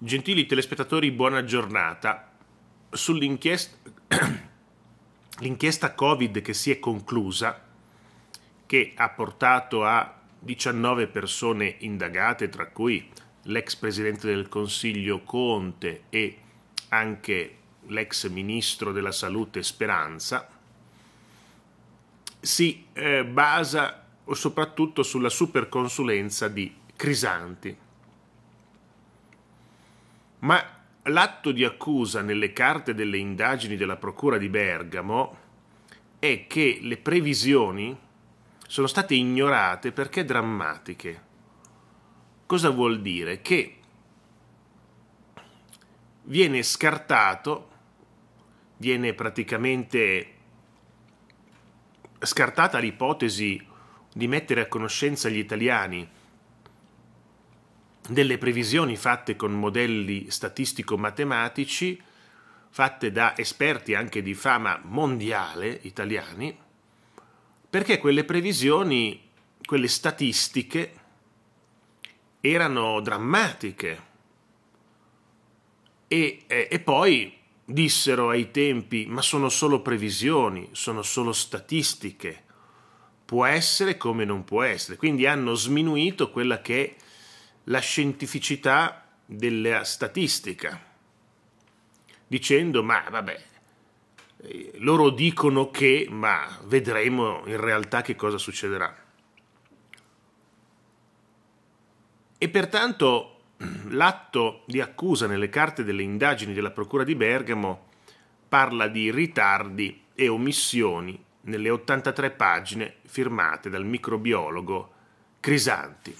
Gentili telespettatori, buona giornata. Sull'inchiesta Covid che si è conclusa, che ha portato a 19 persone indagate, tra cui l'ex presidente del Consiglio Conte e anche l'ex ministro della Salute Speranza, si eh, basa soprattutto sulla superconsulenza di Crisanti ma l'atto di accusa nelle carte delle indagini della Procura di Bergamo è che le previsioni sono state ignorate perché drammatiche. Cosa vuol dire? Che viene scartato, viene praticamente scartata l'ipotesi di mettere a conoscenza gli italiani delle previsioni fatte con modelli statistico-matematici fatte da esperti anche di fama mondiale italiani, perché quelle previsioni, quelle statistiche erano drammatiche e, e, eh, e poi dissero ai tempi ma sono solo previsioni, sono solo statistiche, può essere come non può essere, quindi hanno sminuito quella che è la scientificità della statistica, dicendo ma vabbè, eh, loro dicono che, ma vedremo in realtà che cosa succederà. E pertanto l'atto di accusa nelle carte delle indagini della Procura di Bergamo parla di ritardi e omissioni nelle 83 pagine firmate dal microbiologo Crisanti.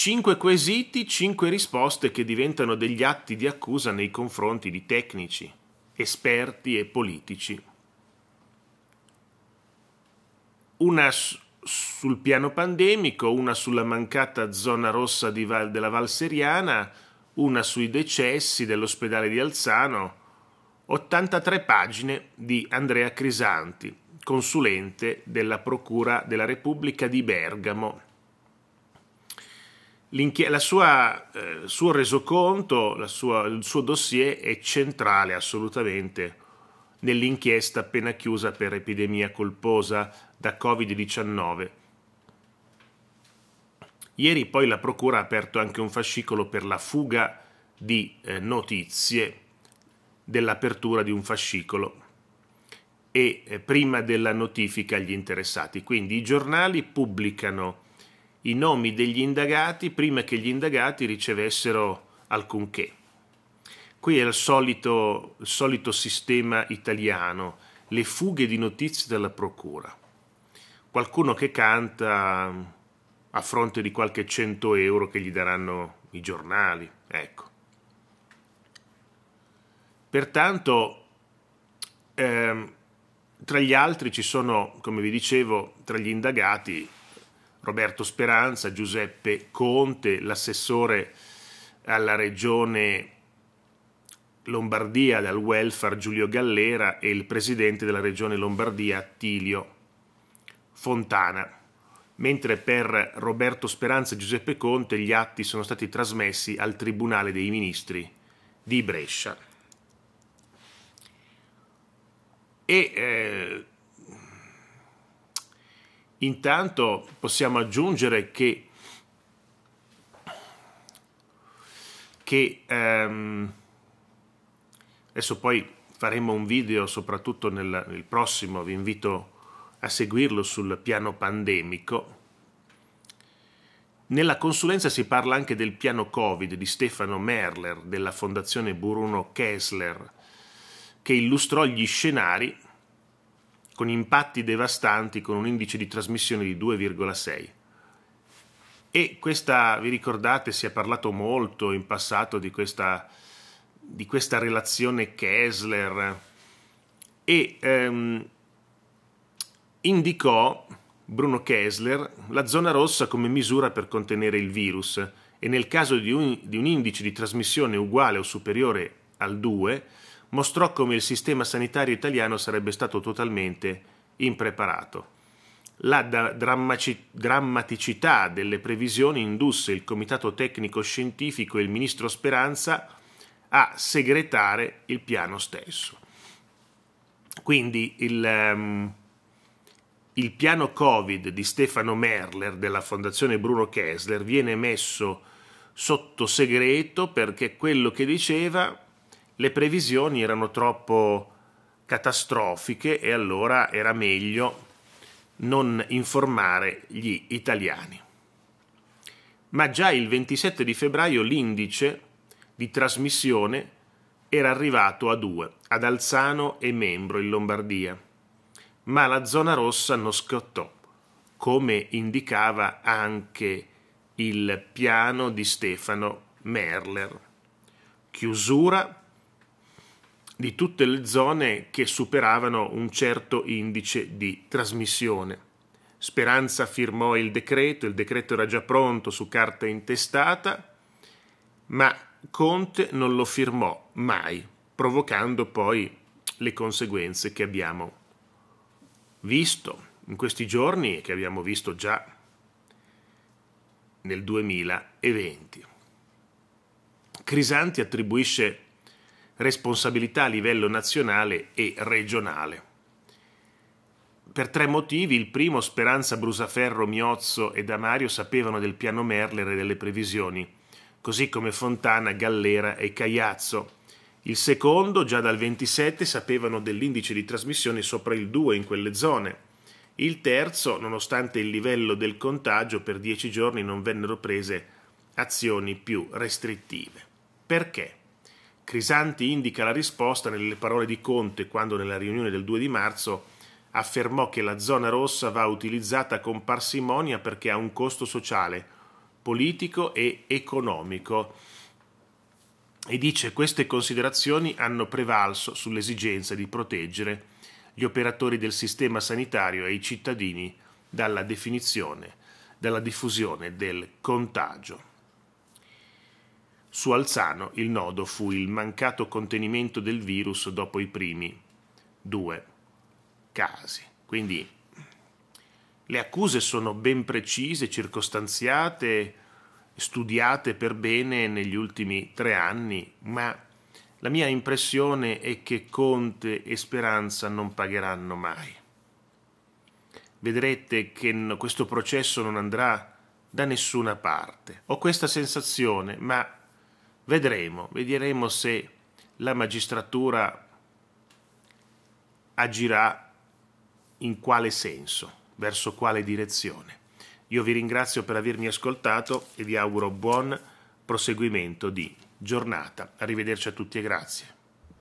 Cinque quesiti, cinque risposte che diventano degli atti di accusa nei confronti di tecnici, esperti e politici. Una sul piano pandemico, una sulla mancata zona rossa Val della Valseriana, una sui decessi dell'ospedale di Alzano, 83 pagine di Andrea Crisanti, consulente della Procura della Repubblica di Bergamo la sua, eh, suo resoconto, sua, il suo dossier è centrale assolutamente nell'inchiesta appena chiusa per epidemia colposa da Covid-19. Ieri poi la Procura ha aperto anche un fascicolo per la fuga di eh, notizie dell'apertura di un fascicolo e eh, prima della notifica agli interessati. Quindi i giornali pubblicano i nomi degli indagati prima che gli indagati ricevessero alcunché. Qui è il solito, il solito sistema italiano, le fughe di notizie dalla procura. Qualcuno che canta a fronte di qualche cento euro che gli daranno i giornali, ecco. Pertanto, ehm, tra gli altri ci sono, come vi dicevo, tra gli indagati Roberto Speranza, Giuseppe Conte, l'assessore alla regione Lombardia dal welfare Giulio Gallera e il presidente della regione Lombardia Attilio Fontana. Mentre per Roberto Speranza e Giuseppe Conte gli atti sono stati trasmessi al Tribunale dei Ministri di Brescia. E eh, Intanto possiamo aggiungere che, che ehm, adesso poi faremo un video soprattutto nel, nel prossimo, vi invito a seguirlo sul piano pandemico. Nella consulenza si parla anche del piano Covid di Stefano Merler della Fondazione Bruno Kessler che illustrò gli scenari con impatti devastanti con un indice di trasmissione di 2,6. E questa, vi ricordate, si è parlato molto in passato di questa, di questa relazione Kessler e ehm, indicò Bruno Kessler la zona rossa come misura per contenere il virus e nel caso di un, di un indice di trasmissione uguale o superiore al 2 mostrò come il sistema sanitario italiano sarebbe stato totalmente impreparato. La drammaticità delle previsioni indusse il Comitato Tecnico Scientifico e il Ministro Speranza a segretare il piano stesso. Quindi il, um, il piano Covid di Stefano Merler della Fondazione Bruno Kessler viene messo sotto segreto perché quello che diceva le previsioni erano troppo catastrofiche e allora era meglio non informare gli italiani. Ma già il 27 di febbraio l'indice di trasmissione era arrivato a 2, ad Alzano e Membro in Lombardia, ma la zona rossa non scottò, come indicava anche il piano di Stefano Merler. Chiusura di tutte le zone che superavano un certo indice di trasmissione. Speranza firmò il decreto, il decreto era già pronto su carta intestata, ma Conte non lo firmò mai, provocando poi le conseguenze che abbiamo visto in questi giorni e che abbiamo visto già nel 2020. Crisanti attribuisce responsabilità a livello nazionale e regionale. Per tre motivi, il primo Speranza, Brusaferro, Miozzo e Damario sapevano del piano Merler e delle previsioni, così come Fontana, Gallera e Cagliazzo. Il secondo, già dal 27, sapevano dell'indice di trasmissione sopra il 2 in quelle zone. Il terzo, nonostante il livello del contagio, per dieci giorni non vennero prese azioni più restrittive. Perché? Crisanti indica la risposta nelle parole di Conte quando nella riunione del 2 di marzo affermò che la zona rossa va utilizzata con parsimonia perché ha un costo sociale, politico e economico e dice queste considerazioni hanno prevalso sull'esigenza di proteggere gli operatori del sistema sanitario e i cittadini dalla definizione, dalla diffusione del contagio. Su Alzano il nodo fu il mancato contenimento del virus dopo i primi due casi. Quindi le accuse sono ben precise, circostanziate, studiate per bene negli ultimi tre anni, ma la mia impressione è che Conte e Speranza non pagheranno mai. Vedrete che questo processo non andrà da nessuna parte. Ho questa sensazione, ma Vedremo, vedremo se la magistratura agirà in quale senso, verso quale direzione. Io vi ringrazio per avermi ascoltato e vi auguro buon proseguimento di giornata. Arrivederci a tutti e grazie.